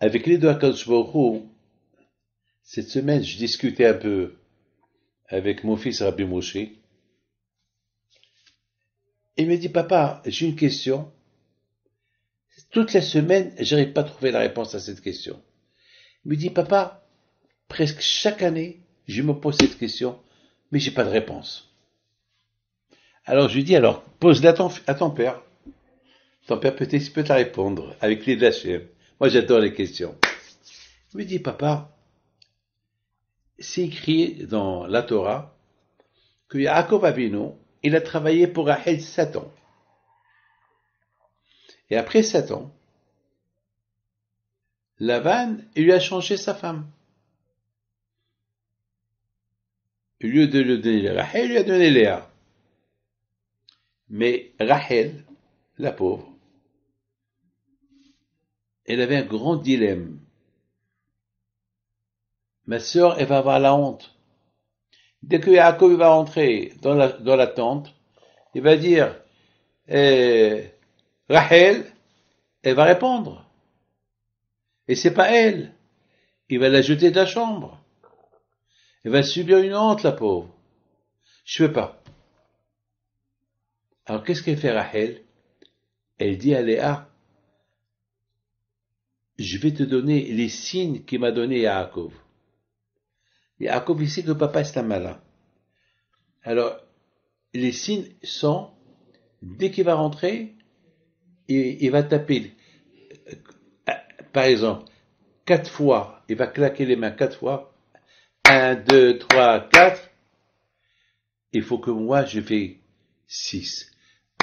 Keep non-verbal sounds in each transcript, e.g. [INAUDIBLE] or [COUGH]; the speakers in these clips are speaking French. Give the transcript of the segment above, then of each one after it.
avec les doigts cette semaine, je discutais un peu avec mon fils Rabbi Moshe. Il me dit, papa, j'ai une question. Toute la semaine, n'arrive pas à trouver la réponse à cette question. Il me dit, papa, presque chaque année, je me pose cette question, mais j'ai pas de réponse. Alors je lui dis, alors, pose-la à ton, père. Ton père peut-être peut te répondre avec les de moi, j'adore les questions. Il me dit, papa, c'est écrit dans la Torah que Yaakov il a travaillé pour Rachel 7 ans. Et après 7 ans, Lavan lui a changé sa femme. Au lieu de lui donner Rachel, il lui a donné Léa. Mais Rachel, la pauvre, elle avait un grand dilemme. Ma sœur, elle va avoir la honte. Dès que Jacob va rentrer dans la, dans la tente, il va dire eh, Rachel, elle va répondre. Et c'est pas elle. Il va la jeter de la chambre. Elle va subir une honte, la pauvre. Je veux pas. Alors qu'est-ce qu'elle fait Rachel Elle dit à Léa, je vais te donner les signes qu'il m'a donné Yaakov. Yaakov, il sait que papa est un malin. Alors, les signes sont, dès qu'il va rentrer, il, il va taper, euh, par exemple, quatre fois, il va claquer les mains quatre fois. Un, deux, trois, quatre. Il faut que moi, je fais six.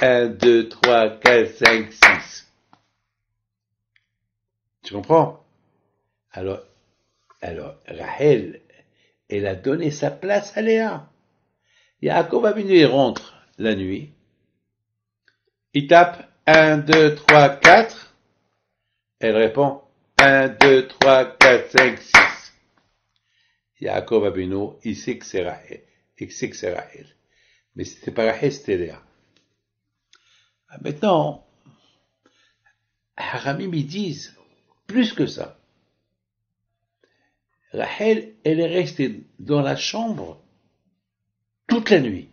Un, deux, trois, quatre, cinq, six. Tu comprends Alors, alors Rahel, elle a donné sa place à Léa. Yaakov il rentre la nuit. Il tape 1, 2, 3, 4. Elle répond 1, 2, 3, 4, 5, 6. Yaakov Abinu, il sait que c'est Rahel. Il sait que c'est Mais c'était pas Rahel, c'était Léa. Ah, maintenant, Haramim, ils disent, plus que ça. Rachel, elle est restée dans la chambre toute la nuit.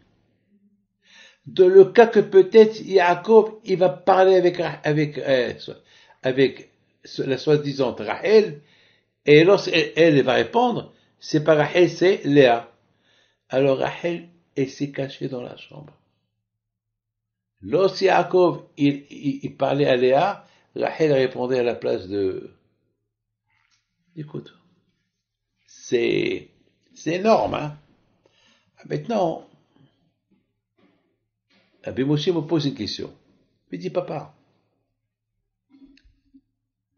Dans le cas que peut-être Jacob, il va parler avec, avec, euh, la soi disant Rachel, et lorsqu'elle elle va répondre, c'est pas Rachel, c'est Léa. Alors Rachel, elle s'est cachée dans la chambre. Lorsque Jacob, il parlait à Léa, Rachel répondait à la place de. Écoute, c'est énorme, hein. ah, Maintenant, Abbé ah, ben, me pose une question. Il dit, papa,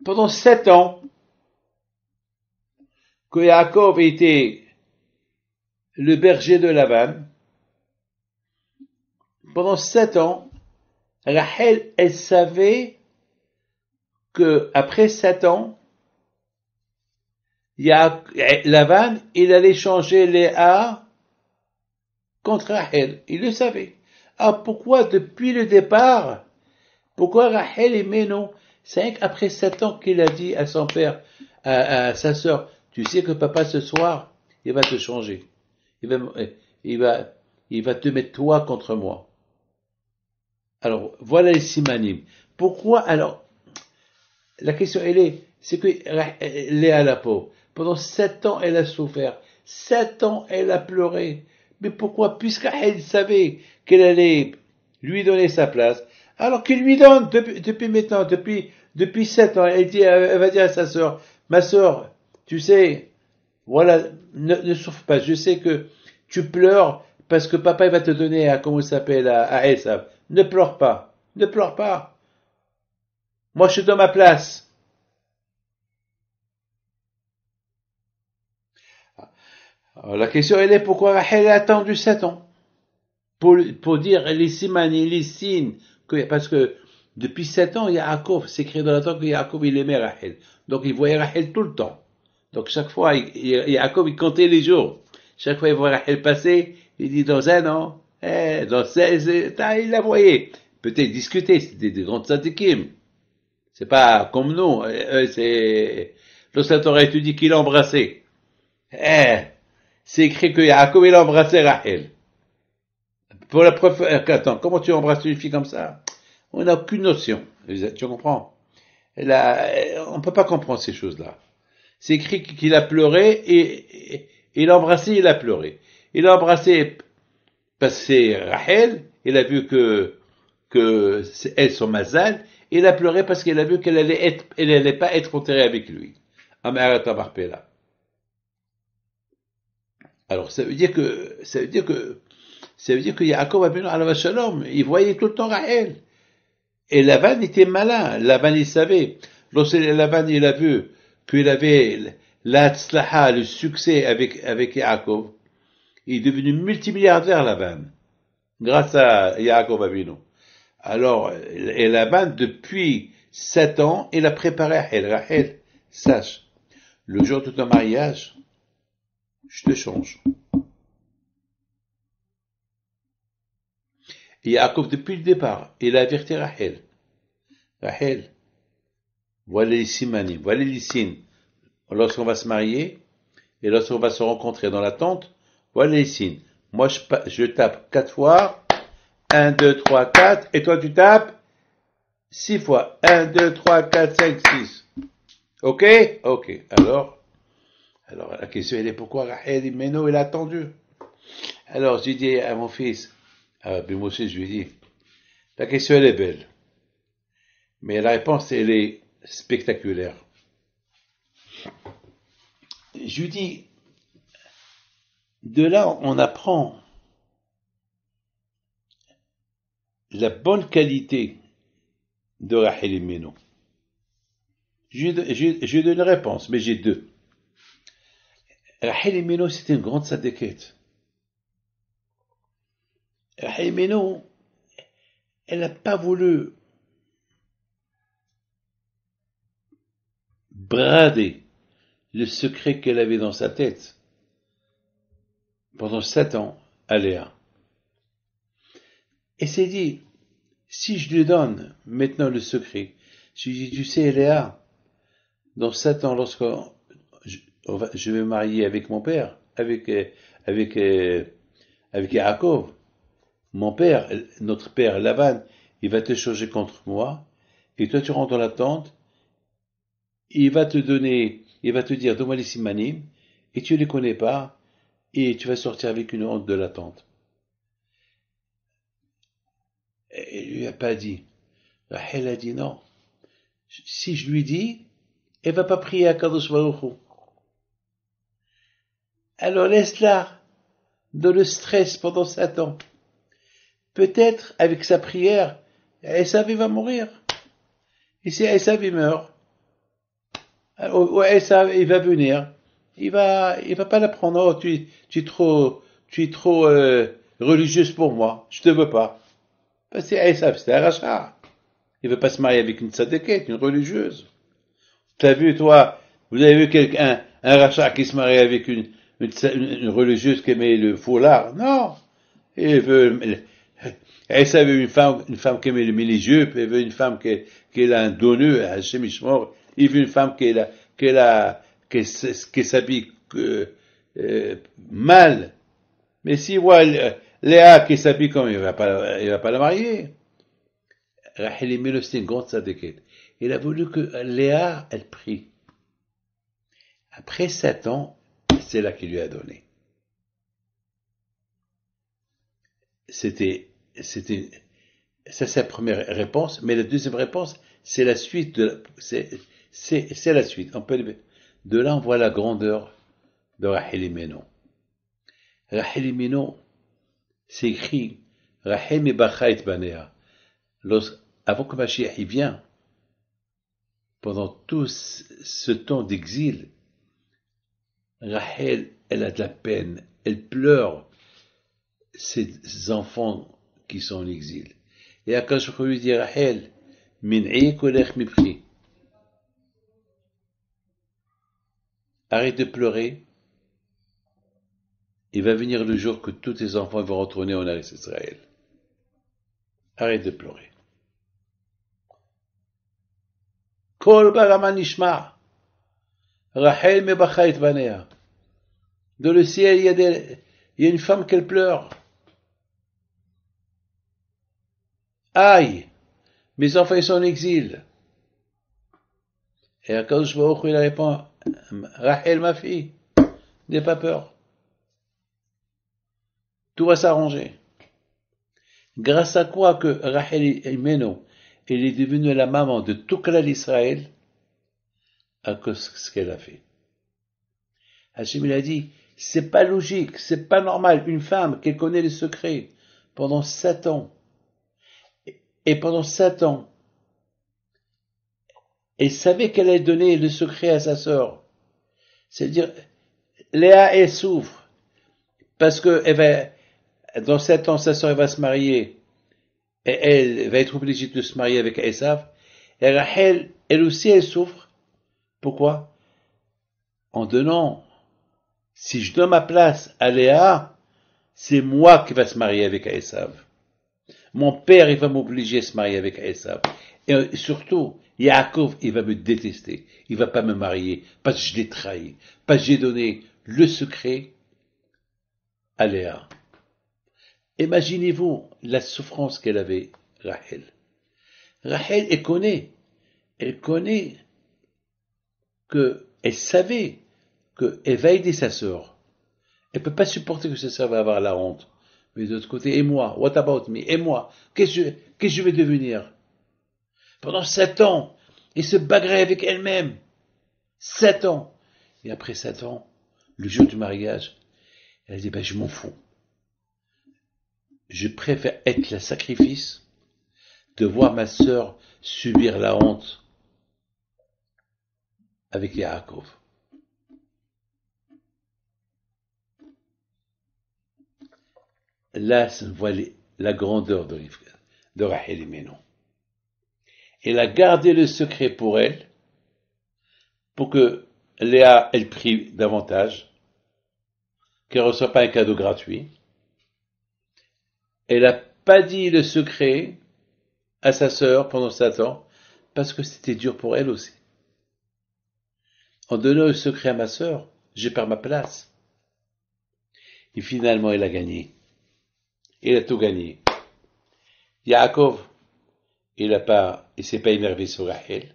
pendant sept ans que Yaakov était le berger de Laban, pendant sept ans, Rachel, elle savait que après sept ans, Lavan, il allait changer les A contre Rachel. Il le savait. Ah, pourquoi depuis le départ, pourquoi Rachel aimait non C'est après sept ans qu'il a dit à son père, à, sa sœur, tu sais que papa ce soir, il va te changer. Il va, il va, il va te mettre toi contre moi. Alors, voilà les simanim. Pourquoi alors la question, elle est, c'est que euh, elle à la peau. pendant sept ans, elle a souffert. Sept ans, elle a pleuré. Mais pourquoi Puisqu'elle savait qu'elle allait lui donner sa place, alors qu'il lui donne depuis, depuis, maintenant, depuis depuis sept ans. Elle, dit, elle va dire à sa sœur, ma sœur, tu sais, voilà, ne, souffre pas. Je sais que tu pleures parce que papa il va te donner euh, euh, à comment s'appelle à, à Ne pleure pas, ne pleure pas. Moi, je suis dans ma place. la question, elle est pourquoi Rachel a attendu sept ans pour, pour dire les simani, les signes, parce que depuis sept ans, il y a Yaakov, c'est écrit dans la Torah que Yaakov, il aimait Rachel. Donc, il voyait Rachel tout le temps. Donc, chaque fois, Yaakov, il comptait les jours. Chaque fois, il voit Rachel passer, il dit dans un an, eh, dans 16, il la voyait. Peut-être discuter, c'était des grandes syndicats. C'est pas comme nous. Euh, euh, c'est le Satoré, tu dit qu'il a embrassé. Eh, c'est écrit que Yaakov, il a embrassé Rahel. Pour la preuve, euh, attends, comment tu embrasses une fille comme ça On n'a aucune notion. Tu comprends On ne peut pas comprendre ces choses-là. C'est écrit qu'il a pleuré et, il a embrassé, il a pleuré. Il a embrassé parce que c'est Rahel, il a vu que, que elle, son mazal, il a pleuré parce qu'il a vu qu'elle n'allait pas être enterrée avec lui. Alors ça veut dire que ça veut dire que ça veut dire que Yaakov Abinu Shalom, il voyait tout le temps Raël. Et Laban était malin, Laban, il savait. Lorsque Lavan il a vu qu'il avait l'atzlaha, le succès avec, avec Yaakov, il est devenu multimilliardaire Laban. grâce à Yaakov Abinu. Alors, a Laban, depuis sept ans, il a préparé Rahel. Rahel, sache, le jour de ton mariage, je te change. Et Jacob, depuis le départ, il a averti Rachel. Rachel, voilà les signes. voilà les signes. Lorsqu'on va se marier et lorsqu'on va se rencontrer dans la tente, voilà les signes. Moi, je tape quatre fois 1, 2, 3, 4, et toi tu tapes 6 fois 1, 2, 3, 4, 5, 6. Ok Ok. Alors, alors la question elle est pourquoi Rahel Meno il attendu Alors j'ai dit à mon fils, à ah, Bimoussi, je lui ai dit, la question elle est belle, mais la réponse elle est spectaculaire. Je lui dis, de là on apprend la bonne qualité de Rahel Meno J'ai une réponse, mais j'ai deux. Rahel Meno c'était une grande sadéquette. Rahel Meno elle n'a pas voulu brader le secret qu'elle avait dans sa tête pendant sept ans à Léa. Et c'est dit, si je lui donne maintenant le secret, je lui dis, tu sais, Léa, dans sept ans, lorsque je vais marier avec mon père, avec, euh, avec, euh, avec Yaakov, mon père, notre père Lavan, il va te changer contre moi, et toi tu rentres dans la tente, il va te donner, il va te dire et tu ne les connais pas, et tu vas sortir avec une honte de la tente et lui a pas dit. elle a dit non. Si je lui dis, elle va pas prier à Kadosh Baruch Alors laisse-la dans le stress pendant ans. Peut-être avec sa prière, Esav va mourir. Et si Esav meurt, ou Esav il va venir, il va, il va pas la prendre. Oh, tu, es trop, tu trop euh, religieuse pour moi. Je te veux pas. Parce que un rachat. Il ne veut pas se marier avec une tzadékette, une religieuse. Tu as vu, toi, vous avez vu quelqu'un, un rachat qui se marie avec une, une, religieuse qui aimait le foulard Non Il veut... elle veut une femme, une femme qui aimait le religieux, il veut une femme qui, qui a un donu, un chemishmor, il veut une femme qui qui qui, s'habille euh, euh, mal. Mais s'il voit... Euh, Léa qui s'habille comme il va pas, il va pas la marier. Il a voulu que Léa, elle prie. Après sept ans, c'est là qu'il lui a donné. C'était, c'était, ça c'est la première réponse, mais la deuxième réponse, c'est la suite de c'est, la suite. On peut, de là, on voit la grandeur de Rahel Menon. Rahel Menon, c'est écrit Rahem et et Banea. Avant que Mashiach y vienne, pendant tout ce temps d'exil, Rachel, elle a de la peine, elle pleure ses enfants qui sont en exil. Et à Akash lui dit Rachel, Arrête de pleurer, il va venir le jour que tous tes enfants vont retourner en Eretz Israël. Arrête de pleurer. Rachel Dans le ciel, il y, a il y une femme qui pleure. Aïe, mes enfants sont en exil. Et à cause il répond, Rachel, ma fille, n'aie pas peur. Tout va s'arranger. Grâce à quoi que Rachel Meno, elle est devenue la maman de tout l'Israël à cause de ce qu'elle a fait. Hashim il a dit, c'est pas logique, c'est pas normal, une femme qui connaît le secret pendant sept ans, et pendant sept ans, elle savait qu'elle allait donner le secret à sa sœur. C'est-à-dire, Léa, elle souffre, parce elle va, eh ben, dans sept ans, sa sœur va se marier, et elle va être obligée de se marier avec Aïssav. et Rachel, elle aussi, elle souffre. Pourquoi En donnant, si je donne ma place à Léa, c'est moi qui va se marier avec Aïssav. Mon père, il va m'obliger à se marier avec Aïssav. Et surtout, Yaakov, il va me détester. Il va pas me marier parce que je l'ai trahi, parce que j'ai donné le secret à Léa. Imaginez-vous la souffrance qu'elle avait, Rahel. Rahel, elle connaît, elle connaît que, elle savait qu'elle va aider sa sœur. Elle peut pas supporter que sa sœur va avoir la honte. Mais de l'autre côté, et moi, what about me, et moi, qu'est-ce que, je vais devenir? Pendant sept ans, elle se bagrait avec elle-même. Sept ans. Et après sept ans, le jour du mariage, elle dit, ben, je m'en fous je préfère être le sacrifice de voir ma sœur subir la honte avec Yaakov. Là se voit la grandeur de, Rachel et Ménon. Elle a gardé le secret pour elle, pour que Léa, elle prie davantage, qu'elle ne reçoive pas un cadeau gratuit. Elle n'a pas dit le secret à sa sœur pendant 7 ans, parce que c'était dur pour elle aussi. En donnant le secret à ma sœur, j'ai perdu ma place. Et finalement, elle a gagné. Elle a tout gagné. Yaakov, il a pas, il s'est pas énervé sur Rachel.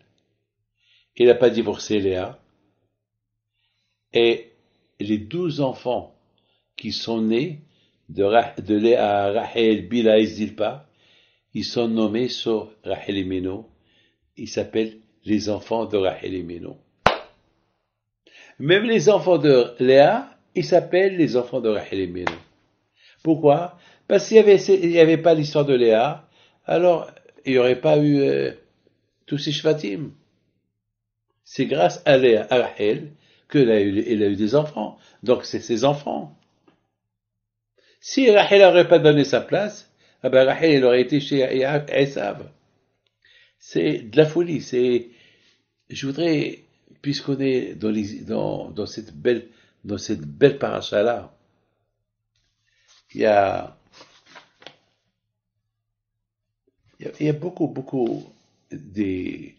Il n'a pas divorcé Léa. Et les douze enfants qui sont nés de, Léa, à Rahel Bila et Zilpa, ils sont nommés sur Rachel et Meno Ils s'appellent les enfants de Rahel et Meno Même les enfants de Léa, ils s'appellent les enfants de Rachel et Meno Pourquoi Parce qu'il n'y avait, pas l'histoire de Léa, alors il n'y aurait pas eu euh, tous ces Shvatim. C'est grâce à Léa, à Rahel, qu'elle a, eu des enfants. Donc c'est ses enfants. Si Rachel n'aurait pas donné sa place, ah ben, Rachel aurait été chez Esav. C'est de la folie. C'est, je voudrais, puisqu'on est dans, dans, dans, cette belle, dans cette belle paracha là, il y a, il y a, beaucoup, beaucoup des,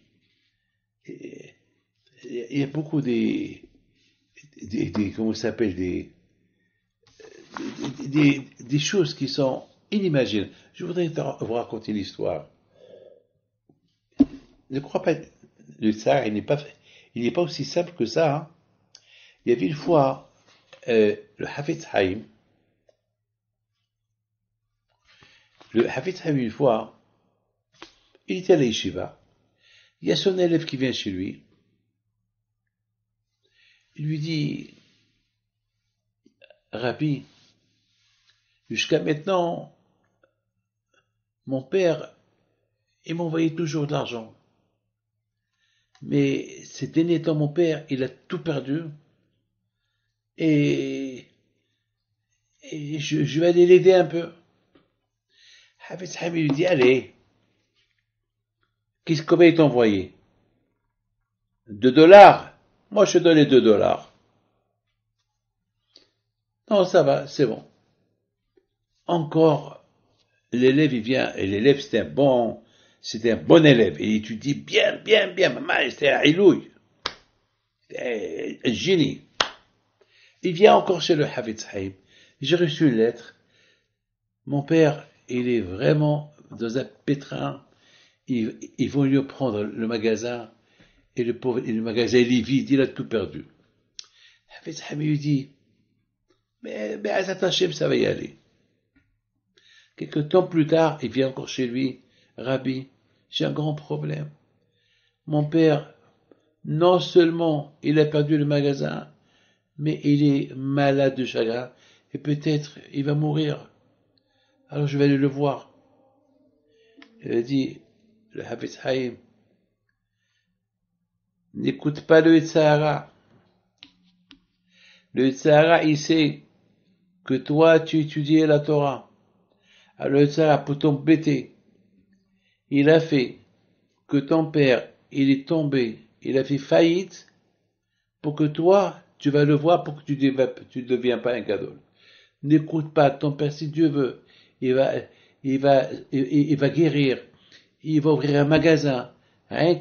il y a beaucoup des, des, des comment s'appelle des des, des, choses qui sont inimaginables. Je voudrais vous raconter l'histoire. Ne crois pas, le tsar, il n'est pas, il n'est pas aussi simple que ça. Hein. Il y avait une fois euh, le Hafiz Haïm. Le Hafiz Haïm, une fois, il était à l'Eshiva. Il y a son élève qui vient chez lui. Il lui dit, Rabbi, Jusqu'à maintenant, mon père, il m'envoyait toujours de l'argent. Mais ces derniers temps, mon père, il a tout perdu. Et, je, vais aller l'aider un peu. Hafiz Hamid lui dit, allez, qu'est-ce qu'on va t'envoyer Deux dollars Moi, je te donne deux dollars. Non, ça va, c'est bon encore, l'élève, il vient, et l'élève, c'était un bon, c'était un bon élève, et il étudie bien, bien, bien, maman, c'était un ilouille, un génie. Il vient encore chez le Hafid j'ai reçu une lettre, mon père, il est vraiment dans un pétrin, ils, vont lui prendre le magasin, et le, pauvre, le magasin il est vide, il a tout perdu. Hafid Sahib lui dit, mais, mais ça va y aller. Quelque temps plus tard, il vient encore chez lui. Rabbi, j'ai un grand problème. Mon père, non seulement il a perdu le magasin, mais il est malade de chagrin et peut-être il va mourir. Alors je vais aller le voir. Il a dit, le Habit Haïm, n'écoute pas le Sahara. Le Sahara, il sait que toi, tu étudiais la Torah. Alors ça, pour ton Il a fait que ton père, il est tombé, il a fait faillite pour que toi, tu vas le voir pour que tu ne deviens pas un cadeau. N'écoute pas ton père si Dieu veut. Il va, il va, il, va guérir. Il va ouvrir un magasin. Hein?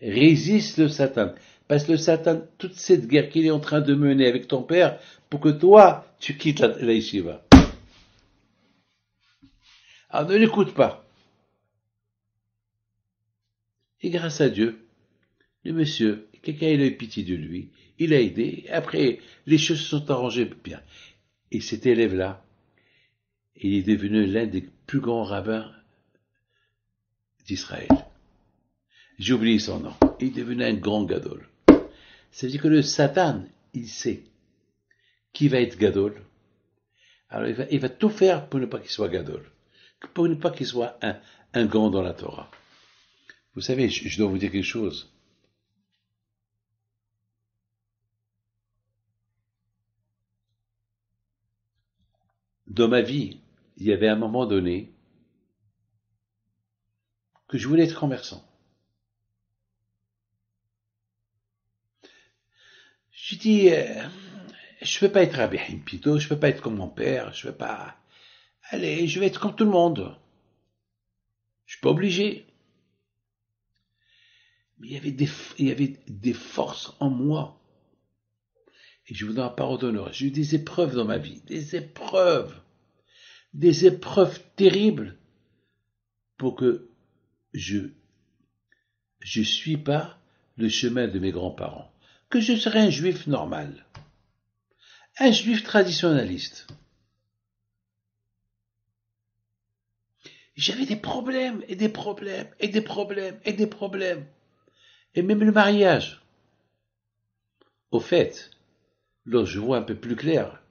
Résiste le Satan. Parce que le Satan, toute cette guerre qu'il est en train de mener avec ton père, pour que toi, tu quittes la, la ah, ne l'écoute pas. Et grâce à Dieu, le monsieur, quelqu'un a eu pitié de lui, il a aidé, après les choses se sont arrangées bien. Et cet élève-là, il est devenu l'un des plus grands rabbins d'Israël. J'ai oublié son nom. Il est devenu un grand gadol. cest à dire que le Satan, il sait qui va être gadol. Alors il va tout faire pour ne pas qu'il soit gadol pour ne pas qu'il soit un, gant dans la Torah. Vous savez, je, dois vous dire quelque chose. Dans ma vie, il y avait un moment donné que je voulais être commerçant. Je dis, euh, je ne veux pas être un Pito, je ne veux pas être comme mon père, je ne veux pas. Allez, je vais être comme tout le monde. Je suis pas obligé. Mais il y avait des, forces en moi. Et je vous parole d'honneur. J'ai eu des épreuves dans ma vie, des épreuves, des épreuves terribles pour que je, je suis pas le chemin de mes grands-parents. Que je serai un juif normal. Un juif traditionnaliste. J'avais des problèmes et des problèmes et des problèmes et des problèmes. Et même le mariage. Au fait, lorsque je vois un peu plus clair,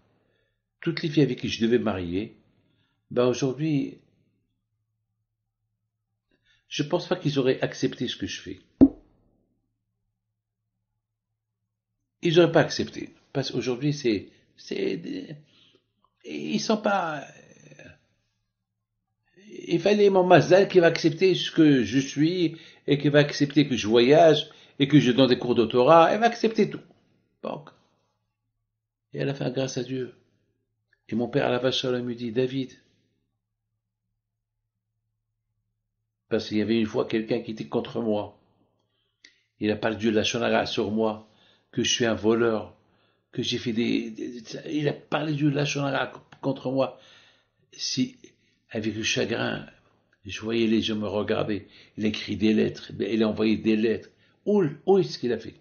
toutes les filles avec qui je devais marier, ben aujourd'hui, je ne pense pas qu'ils auraient accepté ce que je fais. Ils n'auraient pas accepté. Parce qu'aujourd'hui, c'est, c'est, ils sont pas, il fallait mon Mazal qui va accepter ce que je suis et qui va accepter que je voyage et que je donne des cours d'autorat, elle va accepter tout. Donc, et elle a fait grâce à Dieu. Et mon père à la vache me dit, David, parce qu'il y avait une fois quelqu'un qui était contre moi. Il a parlé de la sur moi, que je suis un voleur, que j'ai fait des, Il a parlé de la contre moi. Si avec le chagrin. Je voyais les gens me regarder. Il a écrit des lettres, eh il a envoyé des lettres. Où, où est-ce qu'il a fait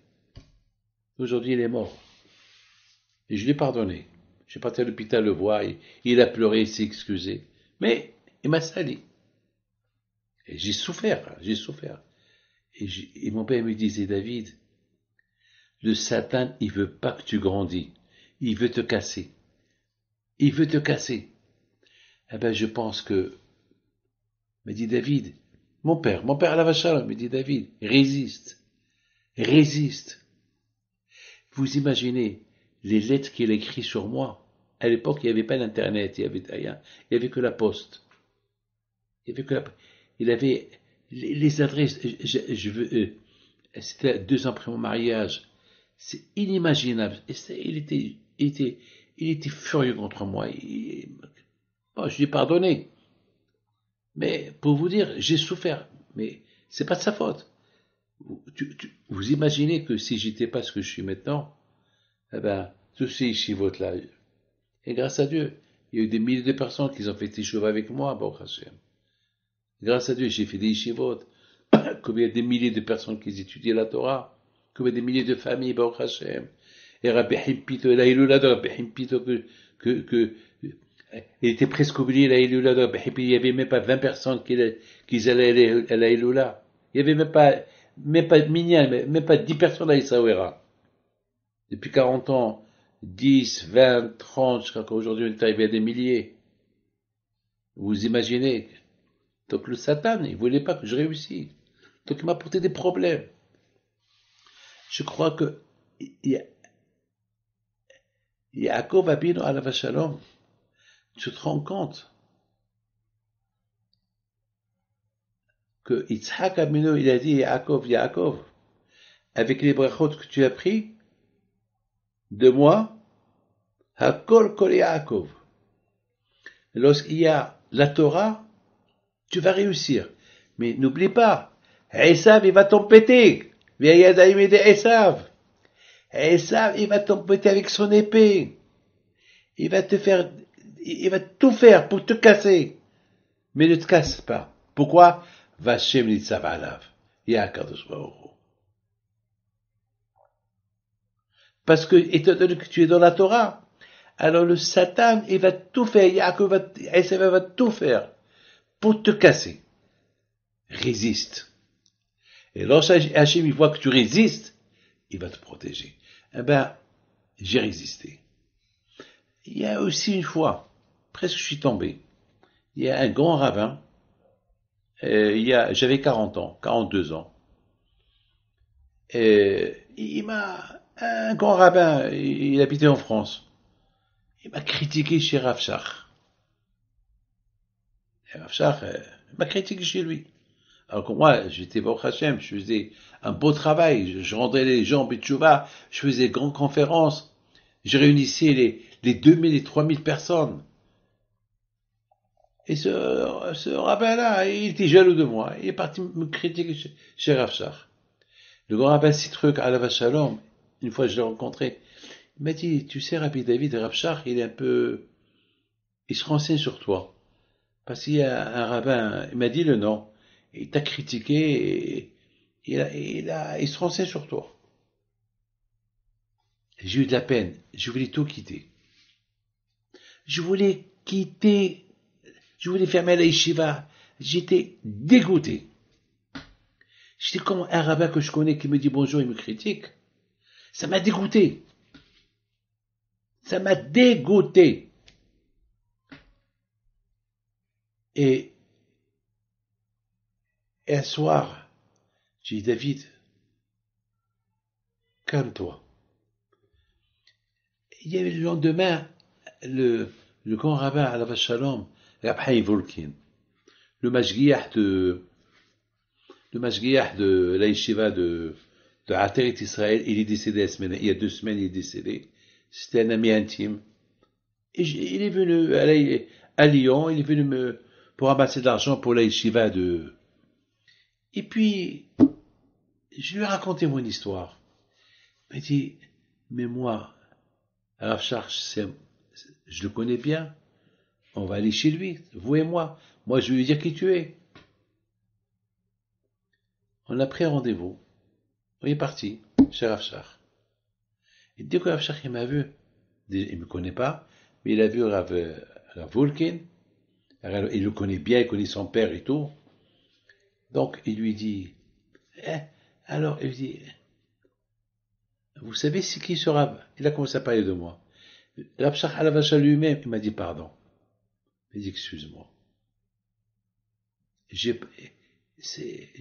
Aujourd'hui, il est mort. Et je l'ai pardonné. Je suis parti à l'hôpital le voir, il a pleuré, il s'est excusé. Mais il m'a sali. Et j'ai souffert, j'ai souffert. Et, et, mon père me disait, David, le Satan, il veut pas que tu grandis. Il veut te casser. Il veut te casser. Eh bien, je pense que, me dit David, mon père, mon père la Alavachalom, me dit David, résiste, résiste. Vous imaginez les lettres qu'il écrit sur moi. À l'époque, il n'y avait pas d'internet, il n'y avait rien, il n'y avait que la poste. Il avait que la... Il avait les, adresses. Je, veux. Euh, c'était deux ans après mon mariage. C'est inimaginable. Et il était, était, il était furieux contre moi. Bon, oh, je lui ai pardonné. Mais pour vous dire, j'ai souffert. Mais c'est pas de sa faute. Vous, imaginez que si j'étais pas ce que je suis maintenant, eh ben, tous ces chivotes-là. Et grâce à Dieu, il y a eu des milliers de personnes qui ont fait des chevaux avec moi, bon Hashem. Grâce à Dieu, j'ai fait des [COUGHS] y Combien des milliers de personnes qui étudiaient la Torah. Combien des milliers de familles, bon Hashem. Et Rabbi Himpito, et la Rabbi que, que, il était presque oublié la Iloula. Et il n'y avait même pas 20 personnes qui, qui allaient à la Il n'y avait même pas, même pas même pas 10 personnes à Issawera. Depuis 40 ans, 10, 20, 30, jusqu'à aujourd'hui on est arrivé à des milliers. Vous imaginez Donc le Satan, il ne voulait pas que je réussisse. Donc il m'a porté des problèmes. Je crois que Yaakov Abino, la Shalom, tu te rends compte que il a dit Yaakov, Yaakov, avec les brachot que tu as pris de moi, Hakol Kol Yaakov. Lorsqu'il y a la Torah, tu vas réussir. Mais n'oublie pas, Esav, il va t'empêter. péter Esav. Esav, il va t'empêter avec son épée. Il va te faire il va tout faire pour te casser. Mais ne te casse pas. Pourquoi? Vashem alav. Parce que, étant donné que tu es dans la Torah, alors le Satan, il va tout faire, Yakov va, va tout faire pour te casser. Résiste. Et lorsque Hachem voit que tu résistes, il va te protéger. Eh ben, j'ai résisté. Il y a aussi une fois, presque je suis tombé. Il y a un grand rabbin. Euh, y a, j'avais 40 ans, 42 ans. Et il m'a, un grand rabbin, il, habitait en France. Il m'a critiqué chez Rafshar. Et euh, m'a critiqué chez lui. Alors que moi, j'étais Baruch je faisais un beau travail, je, rendais les gens Betchouva, je faisais grandes conférences, je réunissais les, les 2000 et 3000 personnes. Et ce, rabbin-là, ah, il était jaloux de moi. Il est parti me critiquer chez, chez Le grand rabbin Citruc, à Shalom, une fois je l'ai rencontré, il m'a dit, tu sais, Rabbi David, Rafsar, il est un peu... Il se renseigne sur toi. Parce qu'il y a un rabbin, il m'a dit le nom. Il t'a critiqué et, il, il, il se renseigne sur toi. J'ai eu de la peine. Je voulais tout quitter. Je voulais quitter je voulais fermer la yeshiva. J'étais dégoûté. J'étais comme un rabbin que je connais qui me dit bonjour et me critique. Ça m'a dégoûté. Ça m'a dégoûté. Et un soir, j'ai dit David, calme-toi. Il y avait le lendemain, le, grand rabbin à Shalom le Mashgiach de, le de la de, de Israël, il est décédé semaine, il y a deux semaines, il est décédé. C'était un ami intime. Et il est venu à, à, Lyon, il est venu pour ramasser de l'argent pour l'Aïshiva de. Et puis, je lui ai raconté mon histoire. Il m'a dit, mais moi, Rav je le connais bien, on va aller chez lui, vous et moi. Moi, je vais lui dire qui tu es. On a pris un rendez-vous. On est parti, chez Rafshar. Et dès que il m'a vu, il ne me connaît pas, mais il a vu Rav, euh, Rav Il le connaît bien, il connaît son père et tout. Donc, il lui dit eh, Alors, il dit Vous savez, c'est qui sera Il a commencé à parler de moi. Rafshar à lui-même, il m'a dit Pardon. Mais « moi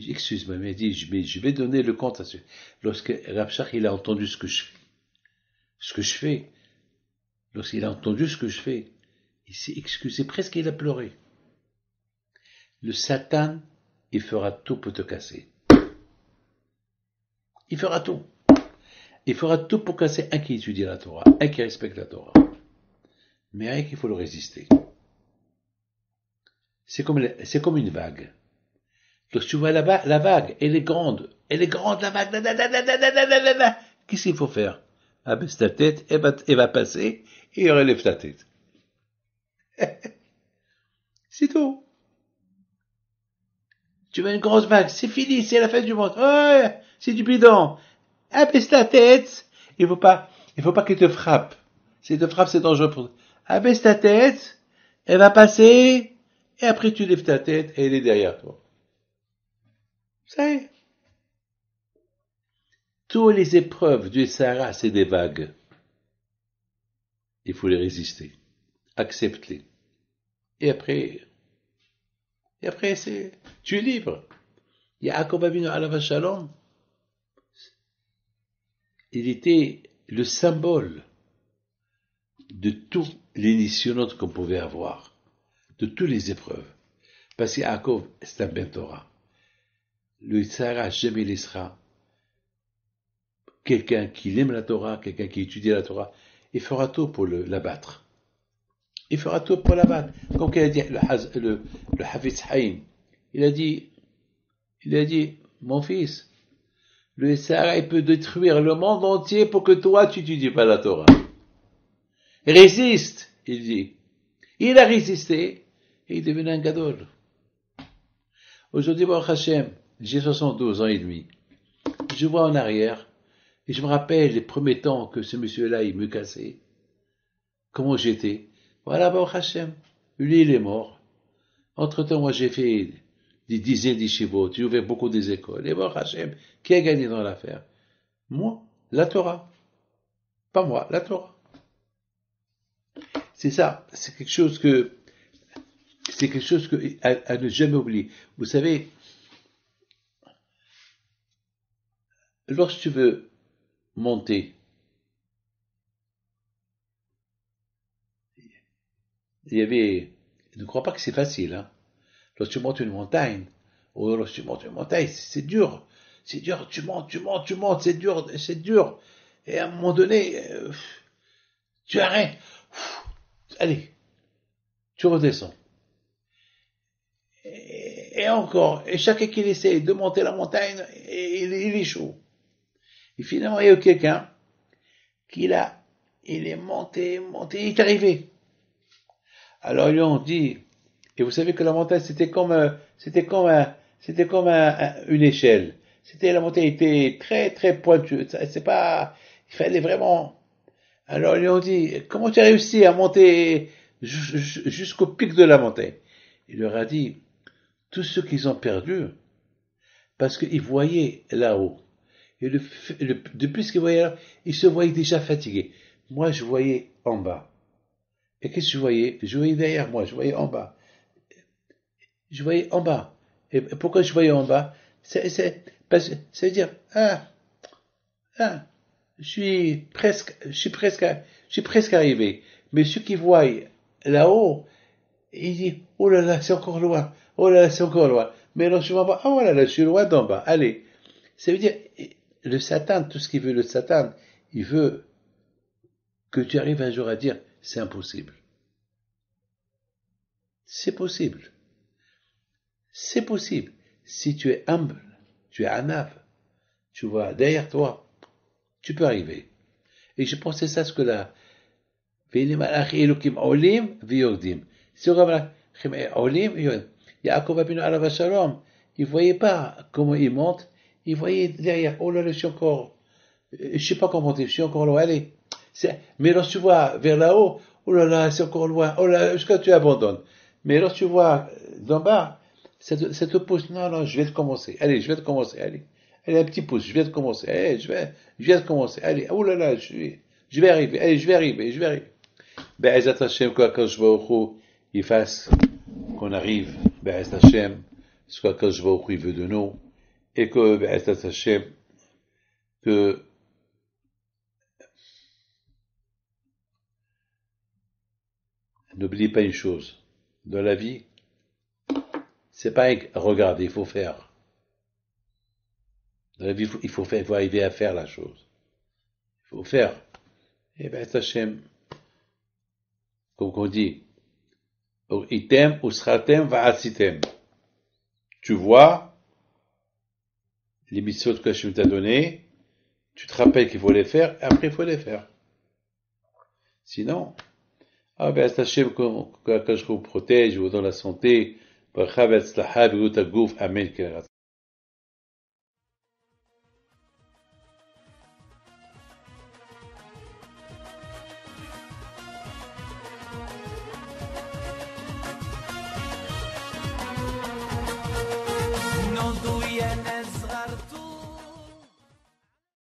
Excuse-moi, mais dit, je vais, je vais donner le compte à ce. Lorsque Rabchak il a entendu ce que je fais, ce que je fais, lorsqu'il a entendu ce que je fais, il s'est excusé, presque il a pleuré. Le Satan, il fera tout pour te casser. Il fera tout. Il fera tout pour casser un qui étudie la Torah, un qui respecte la Torah. Mais il il faut le résister. C'est comme, c'est comme une vague. Donc tu vois la, la vague, elle est grande, elle est grande la vague. Qu'est-ce qu'il faut faire Abaisse ah, ben, ta tête, elle va, va passer et relève ta tête. [LAUGHS] c'est tout. Tu vois une grosse vague, c'est fini, c'est la fin du monde. Oh, c'est du bidon. Abaisse ah, ben, ta tête. Il faut pas, il faut pas qu'elle te frappe. Si elle te frappe, c'est dangereux pour toi. Abaisse ah, ben, ta tête, elle va passer et après tu lèves ta tête et elle est derrière toi. Ça y Toutes les épreuves du Sahara, c'est des vagues. Il faut les résister. accepter. les Et après, et après, c'est, tu es libre. y a Shalom, il était le symbole de tous les qu'on pouvait avoir de toutes les épreuves. Parce que c'est un de Torah. Le Sarah jamais laissera quelqu'un qui aime la Torah, quelqu'un qui étudie la Torah, et fera tout pour l'abattre. Il fera tout pour l'abattre. Comme il a dit le, le, Haïm, il a dit, il a dit, mon fils, le Sarah, il peut détruire le monde entier pour que toi tu n'étudies pas la Torah. Résiste, il dit. Il a résisté, et il devenait un gadol. Aujourd'hui, Baruch Hashem, j'ai 72 ans et demi. Je vois en arrière, et je me rappelle les premiers temps que ce monsieur-là, il me cassait. Comment j'étais. Voilà, Baruch Hashem. Lui, il est mort. Entre-temps, moi, j'ai fait des dizaines chevaux, j'ai ouvert beaucoup des écoles. Et Baruch Hashem, qui a gagné dans l'affaire Moi, la Torah. Pas moi, la Torah. C'est ça, c'est quelque chose que c'est quelque chose que, à, ne jamais oublier. Vous savez, lorsque tu veux monter, il y avait. Ne crois pas que c'est facile. Hein. Lorsque tu montes une montagne, ou lorsque tu montes une montagne, c'est dur. C'est dur, tu montes, tu montes, tu montes, c'est dur, c'est dur. Et à un moment donné, euh, tu arrêtes. Allez, tu redescends et encore, et chaque qu'il essaie de monter la montagne, il, échoue. Et finalement, il y a quelqu'un qui l'a, il est monté, monté, il est arrivé. Alors ils ont dit, et vous savez que la montagne c'était comme, c'était comme, c'était comme une échelle. C'était la montagne était très très pointue. C'est pas, il fallait vraiment. Alors ils lui ont dit, comment tu as réussi à monter jusqu'au pic de la montagne Il leur a dit, tous ceux qu'ils ont perdu, parce qu'ils voyaient là-haut. Et depuis ce qu'ils voyaient là, ils se voyaient déjà fatigués. Moi, je voyais en bas. Et qu'est-ce que je voyais Je voyais derrière moi, je voyais en bas. Je voyais en bas. Et pourquoi je voyais en bas C'est veut dire, ah, ah, je suis presque, je suis presque, je suis presque arrivé. Mais ceux qui voient là-haut, ils disent, oh là là, c'est encore loin. Oh là, là c'est encore loin. Mais non, je vois pas. Oh ah, là là, je suis loin d'en bas. Allez. Ça veut dire, le Satan, tout ce qu'il veut, le Satan, il veut que tu arrives un jour à dire, c'est impossible. C'est possible. C'est possible. Si tu es humble, tu es nave tu vois, derrière toi, tu peux arriver. Et je pensais ça, ce que là il ne il voyait pas comment il monte, il voyait derrière, oh là, je suis encore, euh, je sais pas comment monter, je suis encore loin, allez. Mais lorsque tu vois vers là-haut, oh là là, c'est encore loin, oh là, jusqu'à tu abandonnes. Mais lorsque tu vois d'en bas, cette te, pousse, non, non, je vais te commencer, allez, je vais te commencer, allez. Allez, un petit pouce, je vais te commencer, allez, eh, je vais, je te commencer, allez, oh là là, je vais, je vais arriver, allez, je vais arriver, je vais arriver. Ben, quand je il fasse qu'on arrive soit Hashem, ce vais au veut de nous, et que Be'ez Hashem, que n'oubliez pas une chose, dans la vie, c'est pas regarder, il faut faire. Dans la vie, il faut, arriver à faire la chose. Il faut faire. Et bien, comme on dit, Item usratem Tu vois les mitzvot que Hachem t'a données, tu te rappelles qu'il faut les faire, et après il faut les faire. Sinon, ah ben Hachem que je vous protège, vous donne la santé, par la Amen.